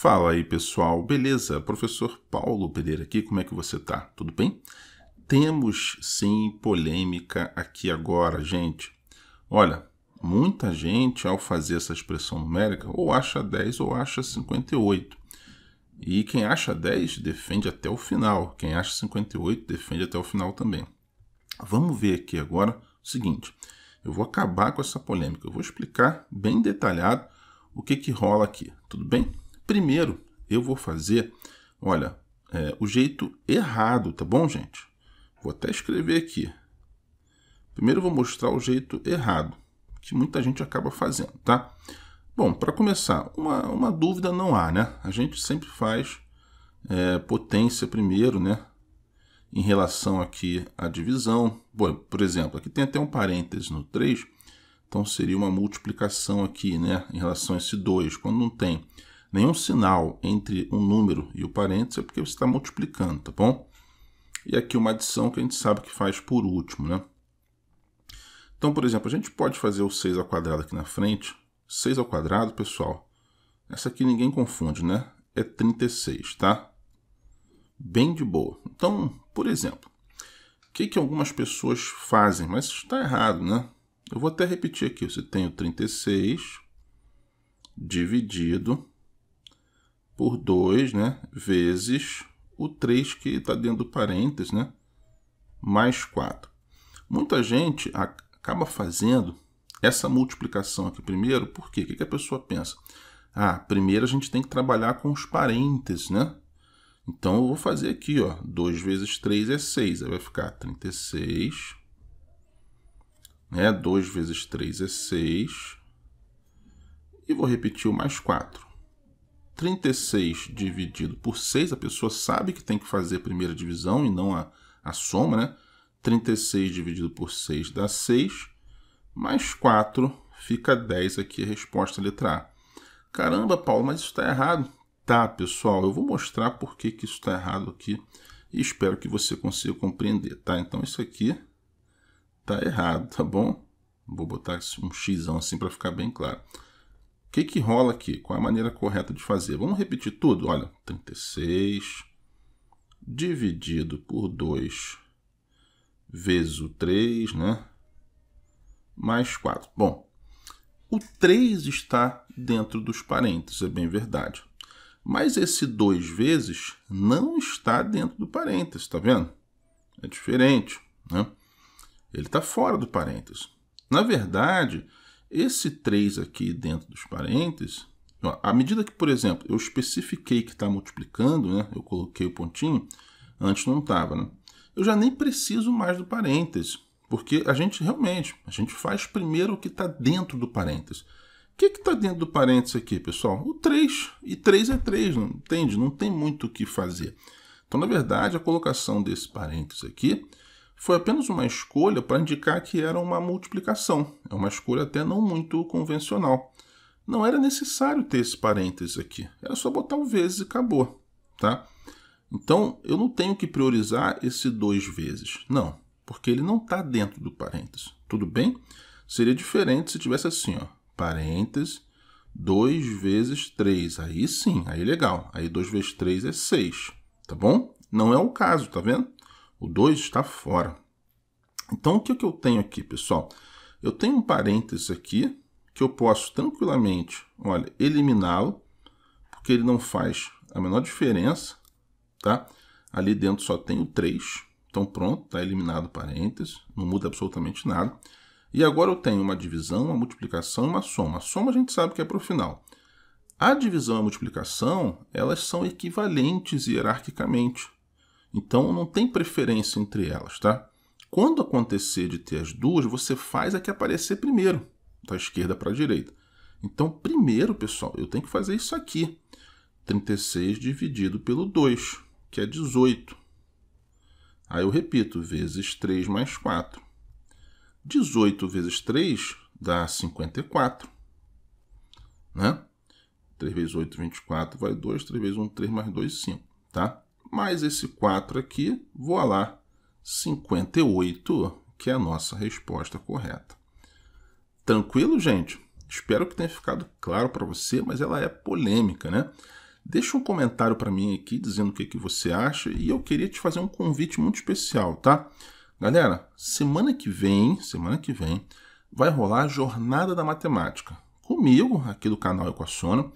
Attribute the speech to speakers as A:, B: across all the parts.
A: Fala aí pessoal, beleza? Professor Paulo Pereira aqui, como é que você tá? Tudo bem? Temos sim polêmica aqui agora, gente. Olha, muita gente ao fazer essa expressão numérica ou acha 10 ou acha 58. E quem acha 10 defende até o final, quem acha 58 defende até o final também. Vamos ver aqui agora o seguinte: eu vou acabar com essa polêmica, eu vou explicar bem detalhado o que, que rola aqui, tudo bem? Primeiro, eu vou fazer, olha, é, o jeito errado, tá bom, gente? Vou até escrever aqui. Primeiro eu vou mostrar o jeito errado, que muita gente acaba fazendo, tá? Bom, para começar, uma, uma dúvida não há, né? A gente sempre faz é, potência primeiro, né? Em relação aqui à divisão. Bom, por exemplo, aqui tem até um parêntese no 3, então seria uma multiplicação aqui, né? Em relação a esse 2. Quando não tem nenhum sinal entre um número e o parênteses, é porque você está multiplicando, tá bom? E aqui uma adição que a gente sabe que faz por último, né? Então, por exemplo, a gente pode fazer o 6 ao quadrado aqui na frente. 6 ao quadrado, pessoal, essa aqui ninguém confunde, né? É 36, tá? Bem de boa. Então, por exemplo, o que, que algumas pessoas fazem? Mas está errado, né? Eu vou até repetir aqui. Você tem o 36 dividido por 2, né, vezes o 3 que está dentro do parênteses, né, mais 4. Muita gente acaba fazendo essa multiplicação aqui primeiro, por quê? O que a pessoa pensa? Ah, primeiro a gente tem que trabalhar com os parênteses, né? Então eu vou fazer aqui, ó, 2 vezes 3 é 6, aí vai ficar 36, né? 2 vezes 3 é 6, e vou repetir o mais 4. 36 dividido por 6, a pessoa sabe que tem que fazer a primeira divisão e não a, a soma, né? 36 dividido por 6 dá 6, mais 4 fica 10 aqui a resposta, é letra A. Caramba, Paulo, mas isso está errado. Tá, pessoal, eu vou mostrar por que, que isso está errado aqui e espero que você consiga compreender, tá? Então isso aqui está errado, tá bom? Vou botar um x assim para ficar bem claro que, que rola aqui? Qual é a maneira correta de fazer? Vamos repetir tudo? Olha, 36 dividido por 2 vezes o 3, né? Mais 4. Bom, o 3 está dentro dos parênteses, é bem verdade. Mas esse 2 vezes não está dentro do parênteses, tá vendo? É diferente, né? Ele está fora do parênteses. Na verdade, esse 3 aqui dentro dos parênteses, à medida que, por exemplo, eu especifiquei que está multiplicando, né, eu coloquei o pontinho, antes não estava, né, eu já nem preciso mais do parênteses, porque a gente realmente, a gente faz primeiro o que está dentro do parênteses. O que está dentro do parênteses aqui, pessoal? O 3. E 3 é 3, não entende? Não tem muito o que fazer. Então, na verdade, a colocação desse parênteses aqui foi apenas uma escolha para indicar que era uma multiplicação. É uma escolha até não muito convencional. Não era necessário ter esse parênteses aqui. Era só botar o vezes e acabou. Tá? Então, eu não tenho que priorizar esse dois vezes. Não, porque ele não está dentro do parênteses. Tudo bem? Seria diferente se tivesse assim, ó, parênteses, 2 vezes 3. Aí sim, aí legal. Aí 2 vezes 3 é 6, tá bom? Não é o caso, tá vendo? O 2 está fora. Então, o que, que eu tenho aqui, pessoal? Eu tenho um parênteses aqui que eu posso tranquilamente, olha, eliminá-lo, porque ele não faz a menor diferença, tá? Ali dentro só tem o 3, então pronto, está eliminado o parênteses, não muda absolutamente nada. E agora eu tenho uma divisão, uma multiplicação e uma soma. A soma a gente sabe que é para o final. A divisão e a multiplicação, elas são equivalentes hierarquicamente. Então não tem preferência entre elas, tá? Quando acontecer de ter as duas, você faz a que aparecer primeiro, da esquerda para a direita. Então, primeiro, pessoal, eu tenho que fazer isso aqui. 36 dividido pelo 2, que é 18. Aí eu repito, vezes 3 mais 4. 18 vezes 3 dá 54. Né? 3 vezes 8, 24, vai 2. 3 vezes 1, 3 mais 2, 5. Tá? mais esse 4 aqui, vou lá, 58, que é a nossa resposta correta. Tranquilo, gente? Espero que tenha ficado claro para você, mas ela é polêmica, né? Deixa um comentário para mim aqui dizendo o que, que você acha e eu queria te fazer um convite muito especial, tá? Galera, semana que vem, semana que vem, vai rolar a Jornada da Matemática. Comigo, aqui do canal Equaciona,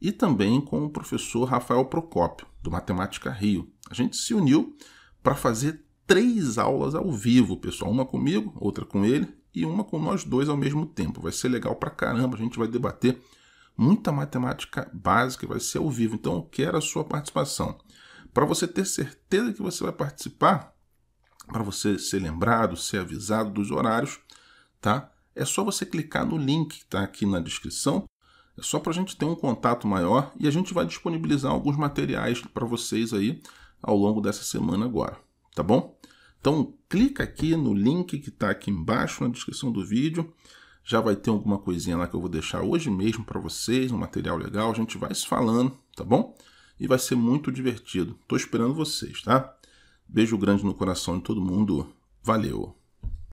A: e também com o professor Rafael Procópio, do Matemática Rio. A gente se uniu para fazer três aulas ao vivo, pessoal. Uma comigo, outra com ele e uma com nós dois ao mesmo tempo. Vai ser legal para caramba, a gente vai debater muita matemática básica, vai ser ao vivo. Então eu quero a sua participação. Para você ter certeza que você vai participar, para você ser lembrado, ser avisado dos horários, tá? É só você clicar no link que está aqui na descrição é só para a gente ter um contato maior e a gente vai disponibilizar alguns materiais para vocês aí ao longo dessa semana agora, tá bom? Então clica aqui no link que está aqui embaixo na descrição do vídeo. Já vai ter alguma coisinha lá que eu vou deixar hoje mesmo para vocês, um material legal. A gente vai se falando, tá bom? E vai ser muito divertido. Estou esperando vocês, tá? Beijo grande no coração de todo mundo. Valeu!